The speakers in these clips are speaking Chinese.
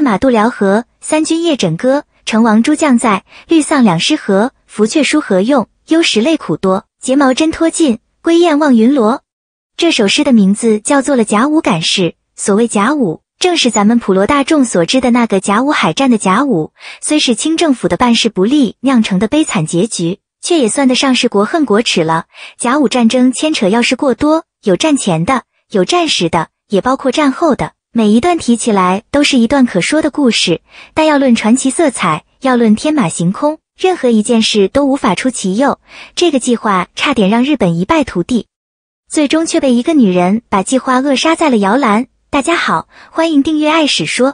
马渡辽河，三军夜枕戈。成王诸将在，绿丧两失何？福却书何用？忧时泪苦多。睫毛真脱尽，归雁望云罗。这首诗的名字叫做了《甲午感事》。所谓甲午，正是咱们普罗大众所知的那个甲午海战的甲午。虽是清政府的办事不力酿成的悲惨结局，却也算得上是国恨国耻了。甲午战争牵扯要事过多，有战前的，有战时的，也包括战后的。每一段提起来都是一段可说的故事，但要论传奇色彩，要论天马行空，任何一件事都无法出其右。这个计划差点让日本一败涂地，最终却被一个女人把计划扼杀在了摇篮。大家好，欢迎订阅《爱史说》。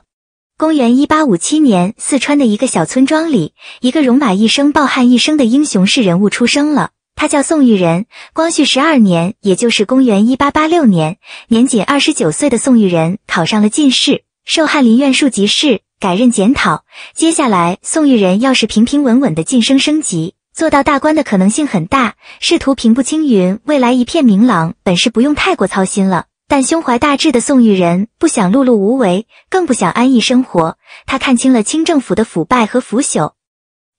公元一八五七年，四川的一个小村庄里，一个戎马一生、抱憾一生的英雄式人物出生了。他叫宋玉仁，光绪十二年，也就是公元一八八六年，年仅二十九岁的宋玉仁考上了进士，受翰林院庶吉士，改任检讨。接下来，宋玉仁要是平平稳稳的晋升升级，做到大官的可能性很大，仕途平步青云，未来一片明朗，本是不用太过操心了。但胸怀大志的宋玉仁不想碌碌无为，更不想安逸生活。他看清了清政府的腐败和腐朽。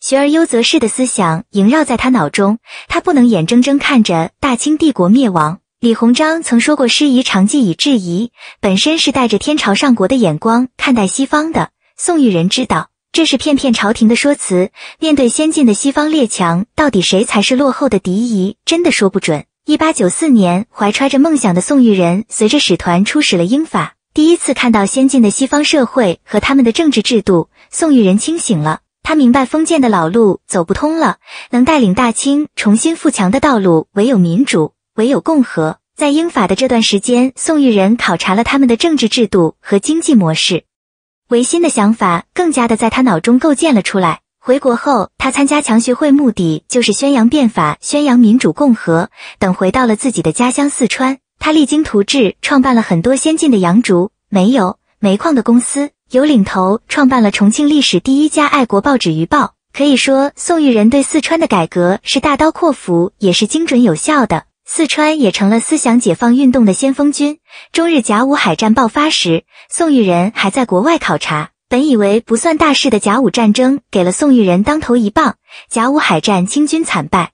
学而优则仕的思想萦绕在他脑中，他不能眼睁睁看着大清帝国灭亡。李鸿章曾说过：“师夷长技以制夷”，本身是带着天朝上国的眼光看待西方的。宋玉人知道，这是骗骗朝廷的说辞。面对先进的西方列强，到底谁才是落后的敌夷，真的说不准。一八九四年，怀揣着梦想的宋玉人，随着使团出使了英法，第一次看到先进的西方社会和他们的政治制度。宋玉人清醒了。他明白封建的老路走不通了，能带领大清重新富强的道路唯有民主，唯有共和。在英法的这段时间，宋玉仁考察了他们的政治制度和经济模式，维新的想法更加的在他脑中构建了出来。回国后，他参加强学会，目的就是宣扬变法，宣扬民主共和。等回到了自己的家乡四川，他励精图治，创办了很多先进的洋竹、煤油、煤矿的公司。有领头创办了重庆历史第一家爱国报纸《余报》，可以说宋玉人对四川的改革是大刀阔斧，也是精准有效的。四川也成了思想解放运动的先锋军。中日甲午海战爆发时，宋玉人还在国外考察。本以为不算大事的甲午战争，给了宋玉人当头一棒。甲午海战，清军惨败，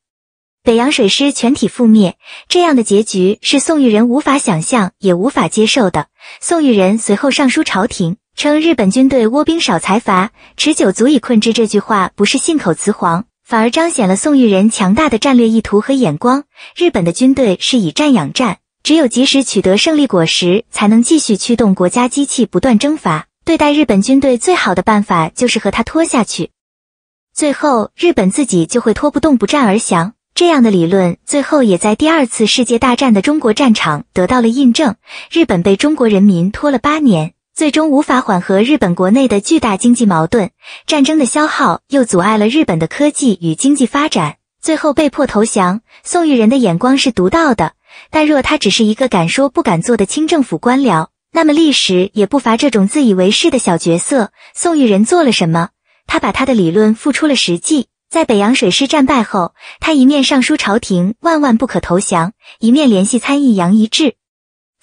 北洋水师全体覆灭，这样的结局是宋玉人无法想象也无法接受的。宋玉人随后上书朝廷。称日本军队窝兵少、财阀持久足以困之，这句话不是信口雌黄，反而彰显了宋玉人强大的战略意图和眼光。日本的军队是以战养战，只有及时取得胜利果实，才能继续驱动国家机器不断征伐。对待日本军队最好的办法就是和他拖下去，最后日本自己就会拖不动，不战而降。这样的理论最后也在第二次世界大战的中国战场得到了印证，日本被中国人民拖了八年。最终无法缓和日本国内的巨大经济矛盾，战争的消耗又阻碍了日本的科技与经济发展，最后被迫投降。宋玉仁的眼光是独到的，但若他只是一个敢说不敢做的清政府官僚，那么历史也不乏这种自以为是的小角色。宋玉仁做了什么？他把他的理论付出了实际。在北洋水师战败后，他一面上书朝廷，万万不可投降；一面联系参议杨仪致，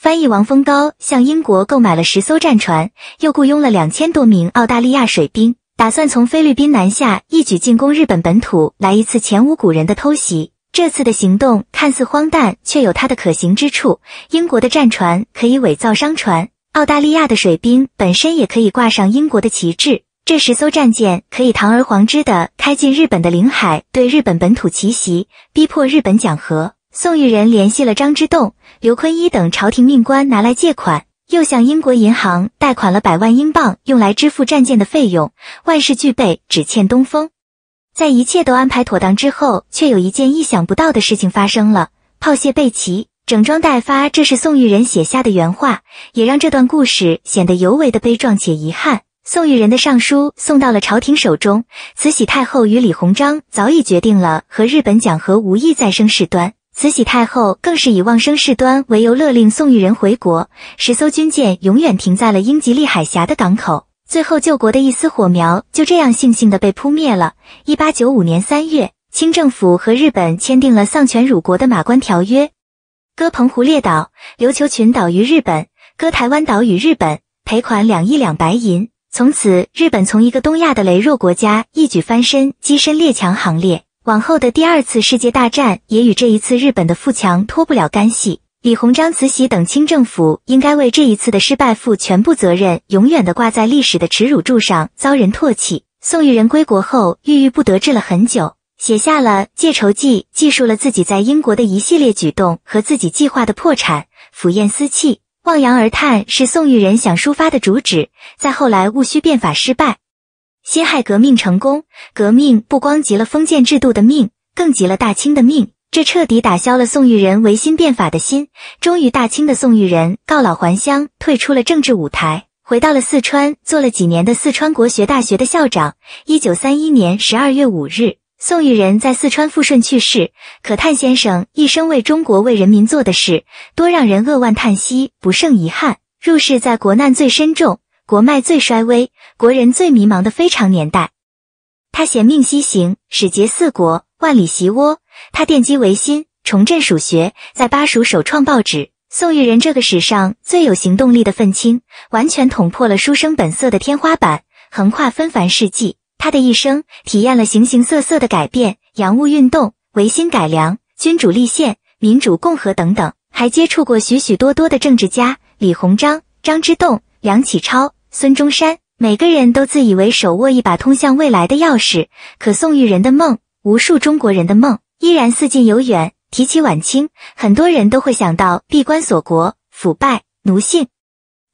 翻译王峰高向英国购买了十艘战船，又雇佣了两千多名澳大利亚水兵，打算从菲律宾南下，一举进攻日本本土，来一次前无古人的偷袭。这次的行动看似荒诞，却有它的可行之处。英国的战船可以伪造商船，澳大利亚的水兵本身也可以挂上英国的旗帜。这十艘战舰可以堂而皇之的开进日本的领海，对日本本土奇袭，逼迫日本讲和。宋玉人联系了张之洞。刘坤一等朝廷命官拿来借款，又向英国银行贷款了百万英镑，用来支付战舰的费用。万事俱备，只欠东风。在一切都安排妥当之后，却有一件意想不到的事情发生了：炮械备齐，整装待发。这是宋玉人写下的原话，也让这段故事显得尤为的悲壮且遗憾。宋玉人的上书送到了朝廷手中，慈禧太后与李鸿章早已决定了和日本讲和，无意再生事端。慈禧太后更是以“旺生事端”为由，勒令宋玉人回国。十艘军舰永远停在了英吉利海峡的港口。最后救国的一丝火苗就这样悻悻地被扑灭了。一八九五年三月，清政府和日本签订了丧权辱国的《马关条约》，割澎湖列岛、琉球群岛于日本，割台湾岛与日本，赔款两亿两白银。从此，日本从一个东亚的羸弱国家一举翻身，跻身列强行列。往后的第二次世界大战也与这一次日本的富强脱不了干系。李鸿章、慈禧等清政府应该为这一次的失败负全部责任，永远的挂在历史的耻辱柱上，遭人唾弃。宋玉人归国后郁郁不得志了很久，写下了《借愁记》，记述了自己在英国的一系列举动和自己计划的破产、腐宴私气、望洋而叹是宋玉人想抒发的主旨。再后来戊戌变法失败。辛亥革命成功，革命不光急了封建制度的命，更急了大清的命。这彻底打消了宋玉人维新变法的心，终于大清的宋玉人告老还乡，退出了政治舞台，回到了四川，做了几年的四川国学大学的校长。一九三一年十二月五日，宋玉人在四川富顺去世。可叹先生一生为中国为人民做的事，多让人扼腕叹息，不胜遗憾。入世在国难最深重，国脉最衰微。国人最迷茫的非常年代，他衔命西行，使节四国，万里袭窝。他奠基维新，重振蜀学，在巴蜀首创报纸。宋玉人这个史上最有行动力的愤青，完全捅破了书生本色的天花板。横跨纷繁世纪，他的一生体验了形形色色的改变：洋务运动、维新改良、君主立宪、民主共和等等，还接触过许许多多的政治家，李鸿章、张之洞、梁启超、孙中山。每个人都自以为手握一把通向未来的钥匙，可宋玉人的梦，无数中国人的梦，依然似近犹远。提起晚清，很多人都会想到闭关锁国、腐败、奴性，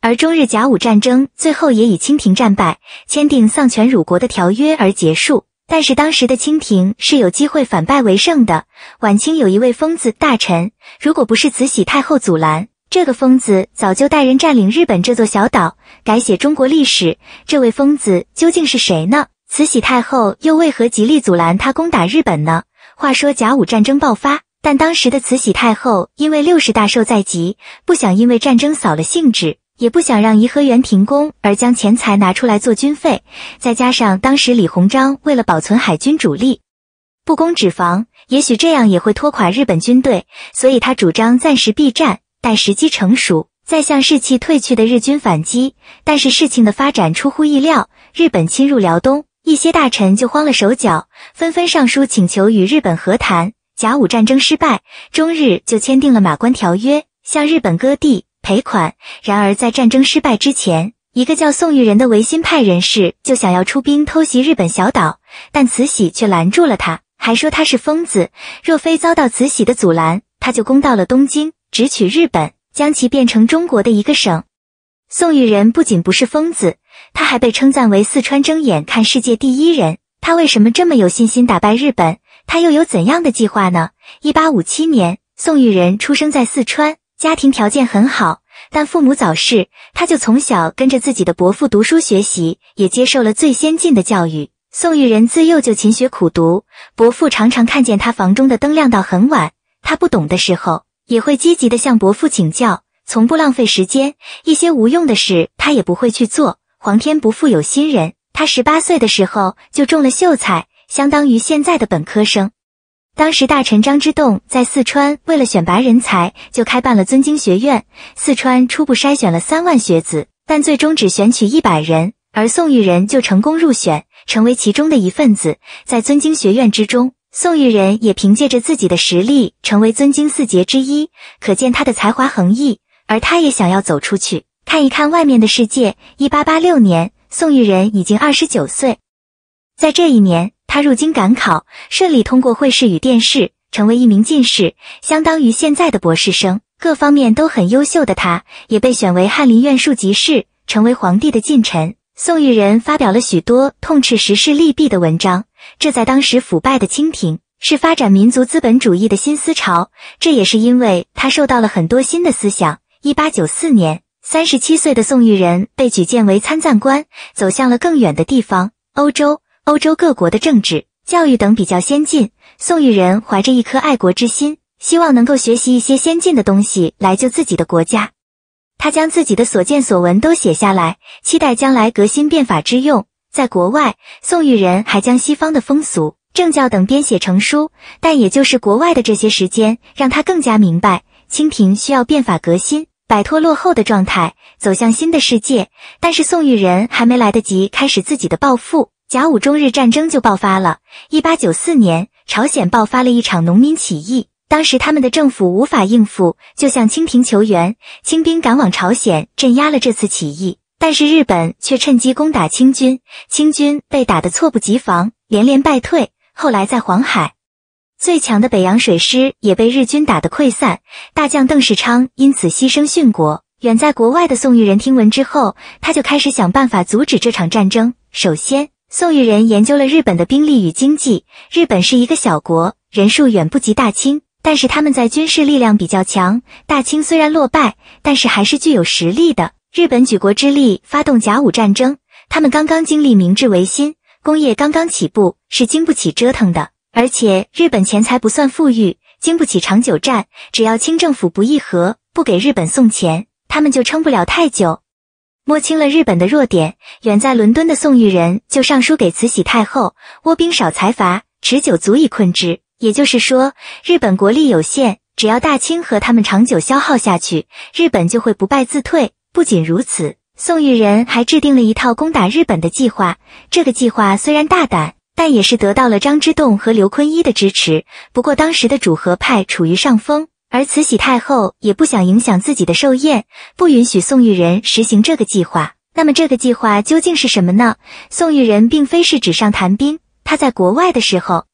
而中日甲午战争最后也以清廷战败，签订丧权辱国的条约而结束。但是当时的清廷是有机会反败为胜的。晚清有一位疯子大臣，如果不是慈禧太后阻拦。这个疯子早就带人占领日本这座小岛，改写中国历史。这位疯子究竟是谁呢？慈禧太后又为何极力阻拦他攻打日本呢？话说甲午战争爆发，但当时的慈禧太后因为六十大寿在即，不想因为战争扫了兴致，也不想让颐和园停工，而将钱财拿出来做军费。再加上当时李鸿章为了保存海军主力，不攻只防，也许这样也会拖垮日本军队，所以他主张暂时避战。待时机成熟，再向士气退去的日军反击。但是事情的发展出乎意料，日本侵入辽东，一些大臣就慌了手脚，纷纷上书请求与日本和谈。甲午战争失败，中日就签订了《马关条约》，向日本割地赔款。然而在战争失败之前，一个叫宋玉仁的维新派人士就想要出兵偷袭日本小岛，但慈禧却拦住了他，还说他是疯子。若非遭到慈禧的阻拦，他就攻到了东京。直取日本，将其变成中国的一个省。宋玉人不仅不是疯子，他还被称赞为“四川睁眼看世界第一人”。他为什么这么有信心打败日本？他又有怎样的计划呢？一八五七年，宋玉人出生在四川，家庭条件很好，但父母早逝，他就从小跟着自己的伯父读书学习，也接受了最先进的教育。宋玉人自幼就勤学苦读，伯父常常看见他房中的灯亮到很晚。他不懂的时候。也会积极的向伯父请教，从不浪费时间。一些无用的事他也不会去做。皇天不负有心人，他十八岁的时候就中了秀才，相当于现在的本科生。当时大臣张之洞在四川为了选拔人才，就开办了尊经学院。四川初步筛选了三万学子，但最终只选取一百人，而宋玉人就成功入选，成为其中的一份子，在尊经学院之中。宋玉人也凭借着自己的实力成为尊经四杰之一，可见他的才华横溢。而他也想要走出去看一看外面的世界。一八八六年，宋玉人已经二十九岁，在这一年，他入京赶考，顺利通过会试与殿试，成为一名进士，相当于现在的博士生。各方面都很优秀的他，也被选为翰林院庶吉士，成为皇帝的近臣。宋玉人发表了许多痛斥时势利弊的文章。这在当时腐败的清廷是发展民族资本主义的新思潮，这也是因为他受到了很多新的思想。一八九四年，三十七岁的宋玉仁被举荐为参赞官，走向了更远的地方——欧洲。欧洲各国的政治、教育等比较先进，宋玉仁怀着一颗爱国之心，希望能够学习一些先进的东西来救自己的国家。他将自己的所见所闻都写下来，期待将来革新变法之用。在国外，宋玉人还将西方的风俗、政教等编写成书。但也就是国外的这些时间，让他更加明白，清廷需要变法革新，摆脱落后的状态，走向新的世界。但是宋玉人还没来得及开始自己的抱负，甲午中日战争就爆发了。一八九四年，朝鲜爆发了一场农民起义，当时他们的政府无法应付，就向清廷求援，清兵赶往朝鲜，镇压了这次起义。但是日本却趁机攻打清军，清军被打得措不及防，连连败退。后来在黄海，最强的北洋水师也被日军打得溃散，大将邓世昌因此牺牲殉国。远在国外的宋玉人听闻之后，他就开始想办法阻止这场战争。首先，宋玉人研究了日本的兵力与经济。日本是一个小国，人数远不及大清，但是他们在军事力量比较强。大清虽然落败，但是还是具有实力的。日本举国之力发动甲午战争，他们刚刚经历明治维新，工业刚刚起步，是经不起折腾的。而且日本钱财不算富裕，经不起长久战。只要清政府不议和，不给日本送钱，他们就撑不了太久。摸清了日本的弱点，远在伦敦的宋玉人就上书给慈禧太后：倭兵少，财阀，持久足以困之。也就是说，日本国力有限，只要大清和他们长久消耗下去，日本就会不败自退。不仅如此，宋玉人还制定了一套攻打日本的计划。这个计划虽然大胆，但也是得到了张之洞和刘坤一的支持。不过，当时的主和派处于上风，而慈禧太后也不想影响自己的寿宴，不允许宋玉人实行这个计划。那么，这个计划究竟是什么呢？宋玉人并非是纸上谈兵，他在国外的时候，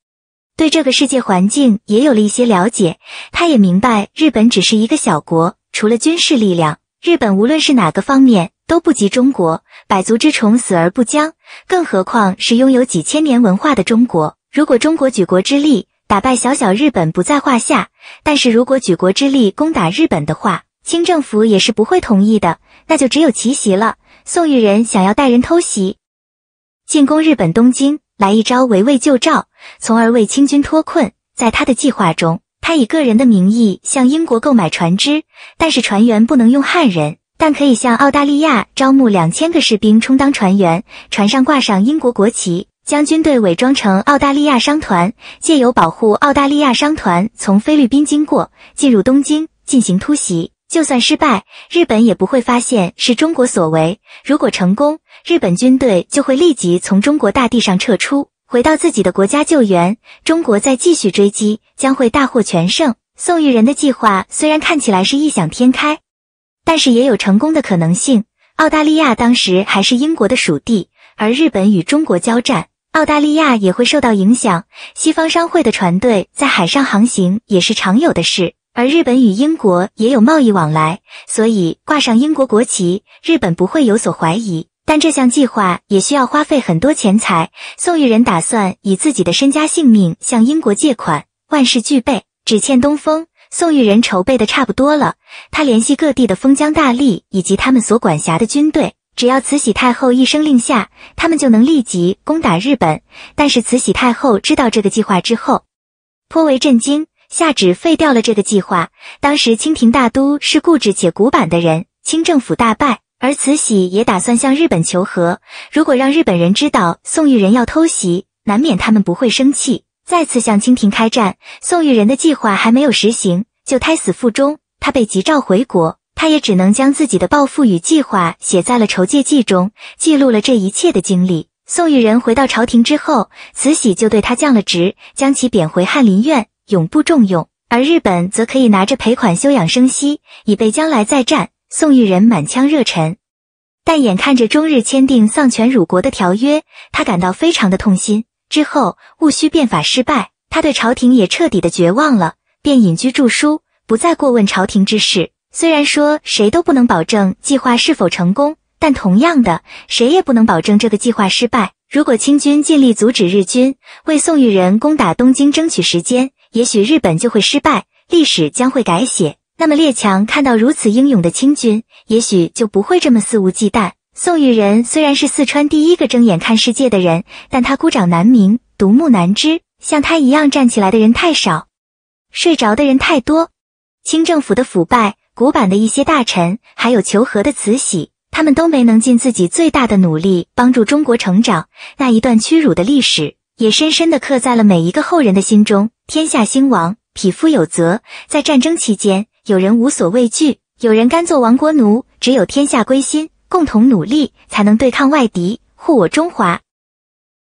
对这个世界环境也有了一些了解。他也明白，日本只是一个小国，除了军事力量。日本无论是哪个方面都不及中国，百足之虫死而不僵，更何况是拥有几千年文化的中国。如果中国举国之力打败小小日本不在话下，但是如果举国之力攻打日本的话，清政府也是不会同意的，那就只有奇袭了。宋玉人想要带人偷袭进攻日本东京，来一招围魏救赵，从而为清军脱困。在他的计划中。他以个人的名义向英国购买船只，但是船员不能用汉人，但可以向澳大利亚招募两千个士兵充当船员，船上挂上英国国旗，将军队伪装成澳大利亚商团，借由保护澳大利亚商团从菲律宾经过进入东京进行突袭。就算失败，日本也不会发现是中国所为；如果成功，日本军队就会立即从中国大地上撤出。回到自己的国家救援，中国再继续追击，将会大获全胜。宋玉人的计划虽然看起来是异想天开，但是也有成功的可能性。澳大利亚当时还是英国的属地，而日本与中国交战，澳大利亚也会受到影响。西方商会的船队在海上航行也是常有的事，而日本与英国也有贸易往来，所以挂上英国国旗，日本不会有所怀疑。但这项计划也需要花费很多钱财。宋玉人打算以自己的身家性命向英国借款，万事俱备，只欠东风。宋玉人筹备的差不多了，他联系各地的封疆大吏以及他们所管辖的军队，只要慈禧太后一声令下，他们就能立即攻打日本。但是慈禧太后知道这个计划之后，颇为震惊，下旨废掉了这个计划。当时清廷大都是固执且古板的人，清政府大败。而慈禧也打算向日本求和，如果让日本人知道宋玉人要偷袭，难免他们不会生气，再次向清廷开战。宋玉人的计划还没有实行，就胎死腹中。他被急召回国，他也只能将自己的抱负与计划写在了筹借记中，记录了这一切的经历。宋玉人回到朝廷之后，慈禧就对他降了职，将其贬回翰林院，永不重用。而日本则可以拿着赔款休养生息，以备将来再战。宋玉人满腔热忱，但眼看着中日签订丧权辱国的条约，他感到非常的痛心。之后戊戌变法失败，他对朝廷也彻底的绝望了，便隐居著书，不再过问朝廷之事。虽然说谁都不能保证计划是否成功，但同样的，谁也不能保证这个计划失败。如果清军尽力阻止日军，为宋玉人攻打东京争取时间，也许日本就会失败，历史将会改写。那么列强看到如此英勇的清军，也许就不会这么肆无忌惮。宋玉人虽然是四川第一个睁眼看世界的人，但他孤掌难鸣，独木难支，像他一样站起来的人太少，睡着的人太多。清政府的腐败、古板的一些大臣，还有求和的慈禧，他们都没能尽自己最大的努力帮助中国成长。那一段屈辱的历史也深深地刻在了每一个后人的心中。天下兴亡，匹夫有责。在战争期间。有人无所畏惧，有人甘做亡国奴。只有天下归心，共同努力，才能对抗外敌，护我中华。